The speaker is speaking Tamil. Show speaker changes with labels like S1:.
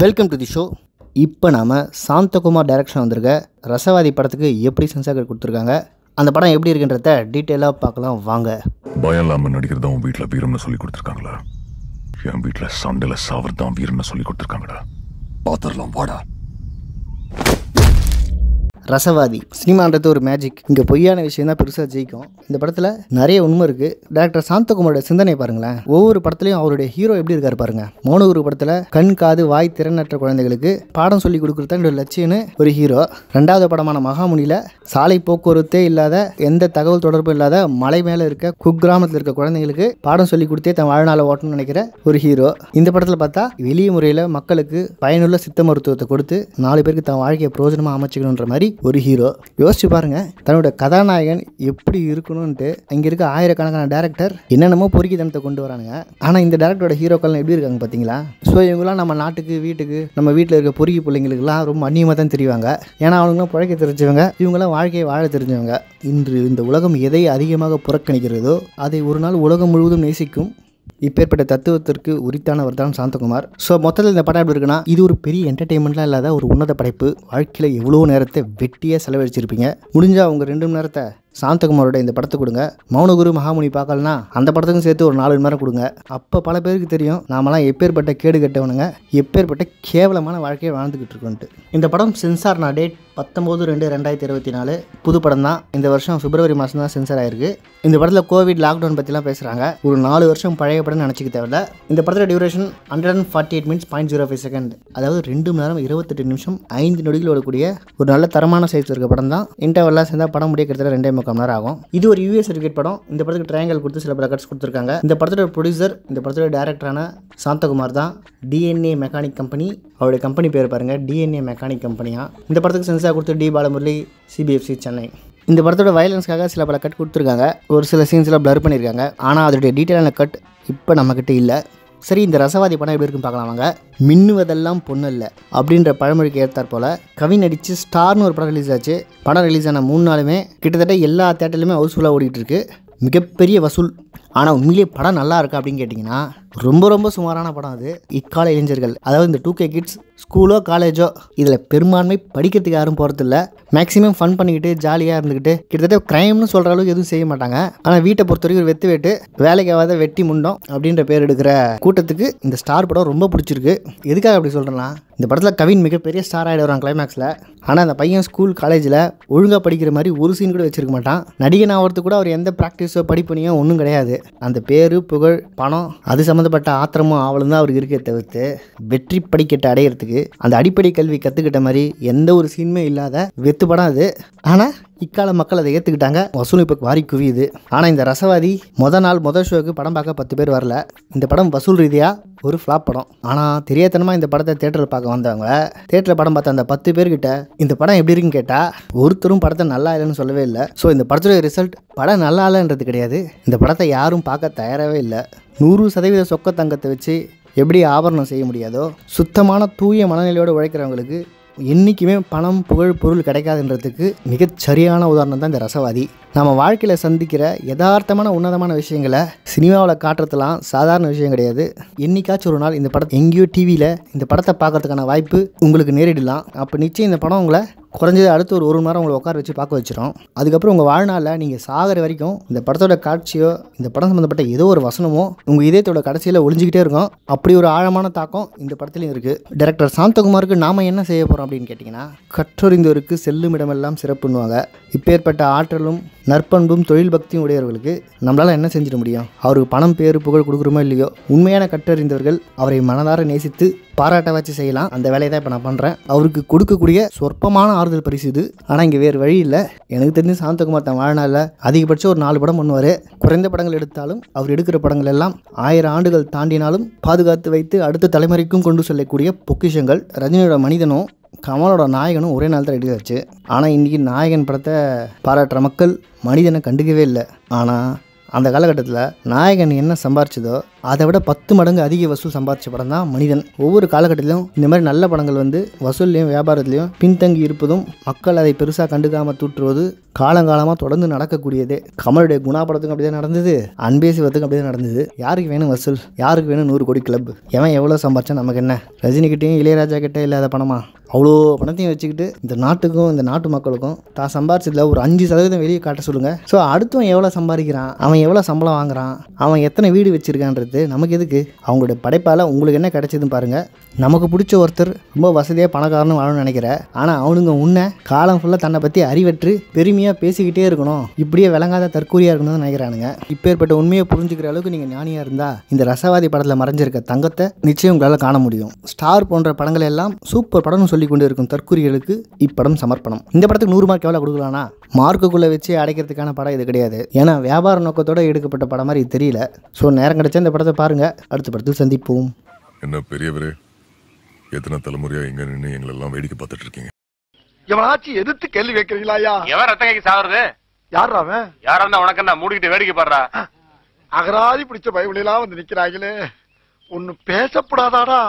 S1: வெல்கம் டு தி ஷோ இப்போ நாம் சாந்தகுமார் டைரக்ஷன் வந்திருக்க ரசவாதி படத்துக்கு எப்படி சென்சாகர் கொடுத்துருக்காங்க அந்த படம் எப்படி இருக்குன்றத டீட்டெயிலாக பார்க்கலாம் வாங்க பயம் இல்லாமல் நடிக்கிறதா உன் வீட்டில் வீரம்னு சொல்லி கொடுத்துருக்காங்களா என் வீட்டில் சண்டையில் சாவர்தான் தான் வீரம்னு சொல்லி கொடுத்துருக்காங்கடா பார்த்துடலாம் வாடா ரசவாதி சினிமான்றது ஒரு மேஜிக் இங்கே பொய்யான விஷயம் தான் பெருசாக ஜெயிக்கும் இந்த படத்தில் நிறைய உண்மை இருக்குது டேரக்டர் சாந்தகுமாரோட சிந்தனை பாருங்களேன் ஒவ்வொரு படத்துலையும் அவருடைய ஹீரோ எப்படி இருக்காரு பாருங்க மோனகுரு படத்தில் கண் காது வாய் திறனற்ற குழந்தைகளுக்கு பாடம் சொல்லி கொடுக்குறது என்னோட லட்சியம்னு ஒரு ஹீரோ ரெண்டாவது படமான மகாமுனியில் சாலை போக்குவரத்தே இல்லாத எந்த தகவல் தொடர்பும் இல்லாத மலை மேலே இருக்க குக்கிராமத்தில் இருக்க குழந்தைங்களுக்கு பாடம் சொல்லி கொடுத்தே தன் வாழ்நாளை ஓட்டணும்னு நினைக்கிற ஒரு ஹீரோ இந்த படத்தில் பார்த்தா வெளிய முறையில் மக்களுக்கு பயனுள்ள சித்த மருத்துவத்தை கொடுத்து நாலு பேருக்கு தன் வாழ்க்கையை பிரயோஜனமாக அமைச்சிக்கணுன்ற மாதிரி ஒரு ஹீரோ யோசிச்சு பாருங்க தன்னோட கதாநாயகன் எப்படி இருக்கணும்ன்ட்டு அங்கே இருக்க ஆயிரக்கணக்கான டேரக்டர் என்னென்னமோ பொறுக்கி தனத்தை கொண்டு வரானுங்க ஆனால் இந்த டேரக்டரோட ஹீரோக்கள்லாம் எப்படி இருக்காங்க பார்த்தீங்களா ஸோ இவங்களாம் நம்ம நாட்டுக்கு வீட்டுக்கு நம்ம வீட்டில் இருக்க பொறுக்கி பிள்ளைங்களுக்குலாம் ரொம்ப அந்நியமாக தான் தெரியவாங்க ஏன்னா அவங்களும் புழைக்க தெரிஞ்சவங்க இவங்களாம் வாழ்க்கையை வாழ தெரிஞ்சவங்க இன்று இந்த உலகம் எதை அதிகமாக புறக்கணிக்கிறதோ அதை ஒரு நாள் உலகம் முழுவதும் நேசிக்கும் இப்பேற்பட்ட தத்துவத்திற்கு உரித்தானவர் தான் சாந்தகுமார் ஸோ மொத்தத்தில் இந்த படம் எப்படி இருக்குன்னா இது ஒரு பெரிய என்டர்டெயின்மெண்ட்லாம் இல்லாத ஒரு உன்னத படைப்பு வாழ்க்கையில் எவ்வளோ நேரத்தை வெட்டியாக செலவழிச்சிருப்பீங்க முடிஞ்சால் உங்கள் ரெண்டு மணி நேரத்தை சாந்தகுமாரோட இந்த படத்தை கொடுங்க மௌனகுரு மகாமுனி பார்க்கலனா அந்த படத்துக்கும் சேர்த்து ஒரு நாலு மணி நேரம் கொடுங்க அப்போ பல பேருக்கு தெரியும் நாமலாம் எப்பேற்பட்ட கேடு கட்டவனுங்க எப்பேற்பட்ட கேவலமான வாழ்க்கையை வாழ்ந்துக்கிட்டு இருக்கோன்ட்டு இந்த படம் சென்சார்னா டேட் பத்தொம்போது ரெண்டு ரெண்டாயிரத்தி இருபத்தி நாலு புது படம் தான் இந்த வருஷம் பிப்ரவரி மாதம் தான் சென்சார் ஆயிருக்கு இந்த படத்தில் கோவிட் லாக்டவுன் பற்றிலாம் பேசுகிறாங்க ஒரு நாலு வருஷம் பழைய படம் நினச்சிக்க தேவையில்ல இந்த படத்தில் duration hundred and forty eight minutes point zero five second அதாவது ரெண்டு மணி நேரம் இருபத்தெட்டு நிமிஷம் ஐந்து நொடிகள் ஓடக்கூடிய ஒரு நல்ல தரமான சைஸ் இருக்க படம் தான் இன்டர்வெல்லாம் சேர்ந்தால் படம் முடிய கிட்டத்தட்ட ரெண்டே முக்கால் நேரம் ஆகும் இது ஒரு யூஎஸ் சர்டிஃபிகேட் படம் இந்த படத்துக்கு ட்ரையாங்கல் கொடுத்து சில பல கட்ஸ் கொடுத்துருக்காங்க இந்த படத்தோட ப்ரொடியூசர் இந்த படத்தோட டேரக்டரான சாந்தகுமார் தான் டிஎன்ஏ மெக்கானிக் கம்பெனி அவருடைய கம்பெனி பேர் பாருங்கள் டிஎன்ஏ மெக்கானிக் கம்பெனியாக இந்த படத்துக்கு சென்சார் கொடுத்து டி பாலமுரளி சிபிஎஃப்சி சென்னை இந்த படத்தோட வயலன்ஸ்க்காக சில பல கட் கொடுத்துருக்காங்க ஒரு சில சீன்ஸில் ப்ளர் பண்ணியிருக்காங்க ஆனால் அதோடைய டீட்டெயிலான கட் இப்போ நம்மக்கிட்ட இல்லை சரி இந்த ரசவாதி படம் எப்படி இருக்குன்னு பார்க்கலாம் வாங்க மின்னுவதெல்லாம் பொண்ணு இல்லை அப்படின்ற பழமொழிக்கு ஏற்றார் போல் கவின் அடித்து ஸ்டார்னு ஒரு படம் ரிலீஸ் ஆச்சு படம் ரிலீஸ் ஆன மூணு நாளுமே கிட்டத்தட்ட எல்லா தேட்டர்லையுமே ஹவுஸ்ஃபுல்லாக ஓடிட்டுருக்கு மிகப்பெரிய வசூல் ஆனால் உண்மையிலே படம் நல்லா இருக்கா அப்படின்னு கேட்டிங்கன்னா ரொம்ப ரொம்ப சுமாரான படம் அது இக்கால இளைஞர்கள் அதாவது இந்த டூ கே கிட்ஸ் ஸ்கூலோ காலேஜோ இதில் பெரும்பான்மை படிக்கிறதுக்கு யாரும் போகிறதில்ல மேக்ஸிமம் ஃபன் பண்ணிக்கிட்டு ஜாலியாக இருந்துக்கிட்டு கிட்டத்தட்ட க்ரைம்னு சொல்கிற அளவுக்கு எதுவும் செய்ய மாட்டாங்க ஆனால் வீட்டை பொறுத்த வரைக்கும் வெத்து வெட்டு வேலைக்காகாத வெட்டி முண்டம் அப்படின்ற பேர் எடுக்கிற கூட்டத்துக்கு இந்த ஸ்டார் படம் ரொம்ப பிடிச்சிருக்கு எதுக்காக அப்படி சொல்கிறேன்னா இந்த படத்தில் கவின் மிகப்பெரிய ஸ்டார் வரான் கிளைமேக்ஸில் ஆனால் அந்த பையன் ஸ்கூல் காலேஜில் ஒழுங்காக படிக்கிற மாதிரி ஒரு சீன் கூட வச்சிருக்க மாட்டான் நடிகன் ஆகிறது கூட அவர் எந்த ப்ராக்டிஸோ படிப்பணியோ ஒன்றும் கிடையாது அந்த பேரு புகழ் பணம் அது சம்மந்தப்பட்ட ஆத்திரமும் ஆவலும் தான் அவருக்கு இருக்கே தவிர்த்து வெற்றி படிக்கட்டை அடையிறதுக்கு அந்த அடிப்படை கல்வி கற்றுக்கிட்ட மாதிரி எந்த ஒரு சீனுமே இல்லாத வெத்து படம் அது ஆனால் இக்கால மக்கள் அதை ஏற்றுக்கிட்டாங்க வசூல் இப்போ வாரி குவியுது ஆனால் இந்த ரசவாதி மொதல் நாள் முதல் ஷோக்கு படம் பார்க்க பத்து பேர் வரல இந்த படம் வசூல் ரீதியாக ஒரு ஃப்ளாப் படம் ஆனால் தெரியாதனமாக இந்த படத்தை தேட்டரில் பார்க்க வந்தவங்க தேட்டரில் படம் பார்த்த அந்த பத்து பேர்கிட்ட இந்த படம் எப்படி இருக்குன்னு கேட்டால் ஒருத்தரும் படத்தை நல்லா இல்லைன்னு சொல்லவே இல்லை ஸோ இந்த படத்துடைய ரிசல்ட் படம் நல்லா இல்லைன்றது கிடையாது இந்த படத்தை யாரும் பார்க்க தயாராகவே இல்லை நூறு சதவீத சொக்க தங்கத்தை வச்சு எப்படி ஆபரணம் செய்ய முடியாதோ சுத்தமான தூய மனநிலையோடு உழைக்கிறவங்களுக்கு என்றைக்குமே பணம் புகழ் பொருள் கிடைக்காதுன்றதுக்கு மிகச்சரியான உதாரணம் தான் இந்த ரசவாதி நம்ம வாழ்க்கையில் சந்திக்கிற யதார்த்தமான உன்னதமான விஷயங்களை சினிமாவில் காட்டுறதுலாம் சாதாரண விஷயம் கிடையாது என்றைக்காச்சும் ஒரு நாள் இந்த படத்தை எங்கேயோ டிவியில் இந்த படத்தை பார்க்கறதுக்கான வாய்ப்பு உங்களுக்கு நேரிடலாம் அப்போ நிச்சயம் இந்த படம் உங்களை குறைஞ்சது அடுத்து ஒரு ஒரு மணி நேரம் உங்களை உட்கார வச்சு பார்க்க வச்சிடும் அதுக்கப்புறம் உங்கள் வாழ்நாளில் நீங்கள் சாகிற வரைக்கும் இந்த படத்தோட காட்சியோ இந்த படம் சம்மந்தப்பட்ட ஏதோ ஒரு வசனமோ உங்கள் இதயத்தோட கடைசியில் ஒழிஞ்சிக்கிட்டே இருக்கும் அப்படி ஒரு ஆழமான தாக்கம் இந்த படத்துலையும் இருக்குது டேரக்டர் சாந்தகுமாருக்கு நாம் என்ன செய்ய போகிறோம் அப்படின்னு கேட்டிங்கன்னா கற்றறிந்தோருக்கு செல்லும் இடமெல்லாம் சிறப்புன்னுவாங்க இப்பேற்பட்ட ஆற்றலும் நற்பண்பும் தொழில் பக்தியும் உடையவர்களுக்கு நம்மளால் என்ன செஞ்சிட முடியும் அவருக்கு பணம் பேர் புகழ் கொடுக்குறோமோ இல்லையோ உண்மையான கற்றறிந்தவர்கள் அவரை மனதார நேசித்து பாராட்ட வச்சு செய்யலாம் அந்த வேலையை தான் இப்போ நான் பண்ணுறேன் அவருக்கு கொடுக்கக்கூடிய சொற்பமான ஆறுதல் பரிசு இது ஆனால் இங்கே வேறு வழி இல்லை எனக்கு தெரிஞ்சு சாந்தகுமார் தான் வாழ்நாளில் அதிகபட்சம் ஒரு நாலு படம் பண்ணுவார் குறைந்த படங்கள் எடுத்தாலும் அவர் எடுக்கிற படங்கள் எல்லாம் ஆயிரம் ஆண்டுகள் தாண்டினாலும் பாதுகாத்து வைத்து அடுத்த தலைமுறைக்கும் கொண்டு செல்லக்கூடிய பொக்கிஷங்கள் ரஜினியோட மனிதனும் கமலோட நாயகனும் ஒரே நாள் தான் ரெடி ஆச்சு ஆனால் இன்றைக்கி நாயகன் படத்தை பாராட்டுற மக்கள் மனிதனை கண்டுக்கவே இல்லை ஆனால் அந்த காலகட்டத்தில் நாயகன் என்ன சம்பாரிச்சதோ அதை விட பத்து மடங்கு அதிக வசூல் சம்பாதிச்ச படம் தான் மனிதன் ஒவ்வொரு காலகட்டத்திலும் இந்த மாதிரி நல்ல படங்கள் வந்து வசூல்லையும் வியாபாரத்திலையும் பின்தங்கி இருப்பதும் மக்கள் அதை பெருசாக கண்டுக்காமல் தூற்றுவது காலங்காலமாக தொடர்ந்து நடக்கக்கூடியது கமலுடைய குணா படத்துக்கும் தான் நடந்தது அன்பே சிவத்துக்கும் தான் நடந்தது யாருக்கு வேணும் வசூல் யாருக்கு வேணும் நூறு கோடி கிளப் எவன் எவ்வளோ சம்பாரிச்சா நமக்கு என்ன ரஜினிகிட்டையும் இளையராஜா கிட்டே இல்லாத பணமா அவ்வளோ பணத்தையும் வச்சுக்கிட்டு இந்த நாட்டுக்கும் இந்த நாட்டு மக்களுக்கும் தான் சம்பாரிச்சதில் ஒரு அஞ்சு சதவீதம் வெளியே காட்ட சொல்லுங்கள் ஸோ அடுத்தவன் எவ்வளோ சம்பாதிக்கிறான் அவன் எவ்வளோ சம்பளம் வாங்குறான் அவன் எத்தனை வீடு வச்சுருக்கான்றது சேர்த்து நமக்கு எதுக்கு அவங்களுடைய படைப்பால் உங்களுக்கு என்ன கிடைச்சிதுன்னு பாருங்கள் நமக்கு பிடிச்ச ஒருத்தர் ரொம்ப வசதியாக பணக்காரனும் வாழணும்னு நினைக்கிற ஆனால் அவனுங்க உன்னை காலம் ஃபுல்லாக தன்னை பற்றி அறிவற்று பெருமையாக பேசிக்கிட்டே இருக்கணும் இப்படியே விளங்காத தற்கூரியாக இருக்கணும்னு நினைக்கிறானுங்க இப்பேற்பட்ட உண்மையை புரிஞ்சுக்கிற அளவுக்கு நீங்கள் ஞானியாக இருந்தால் இந்த ரசவாதி படத்தில் மறைஞ்சிருக்க தங்கத்தை நிச்சயம் உங்களால் காண முடியும் ஸ்டார் போன்ற படங்கள் எல்லாம் சூப்பர் படம்னு சொல்லி கொண்டு இருக்கும் தற்கூரிகளுக்கு இப்படம் சமர்ப்பணம் இந்த படத்துக்கு நூறு மார்க் எவ்வளோ கொடுக்கலானா மார்க்குக்குள்ளே வச்சு அடைக்கிறதுக்கான படம் இது கிடையாது ஏன்னா வியாபார நோக்கத்தோடு எடுக்கப்பட்ட படம் மாதிரி தெரியல ஸோ நேரம் கிடைச்சா இந்த படத்தை படத்தை பாருங்கள் அடுத்த படத்தில் சந்திப்போம் என்ன பெரியவரே எத்தனை தலைமுறையா எங்க நின்று எங்களெல்லாம் வேடிக்கை பார்த்துட்டு இருக்கீங்க எவனாச்சும் எதிர்த்து கேள்வி ஐயா எவன் ரத்த கைக்கு சாவுறது யாரா அவன் யாரா இருந்தா உனக்கு நான் மூடிக்கிட்டு வேடிக்கை பாடுறா அகராதி பிடிச்ச பயவுலாம் வந்து நிக்கிறாங்களே ஒன்னு பேசப்படாதாடா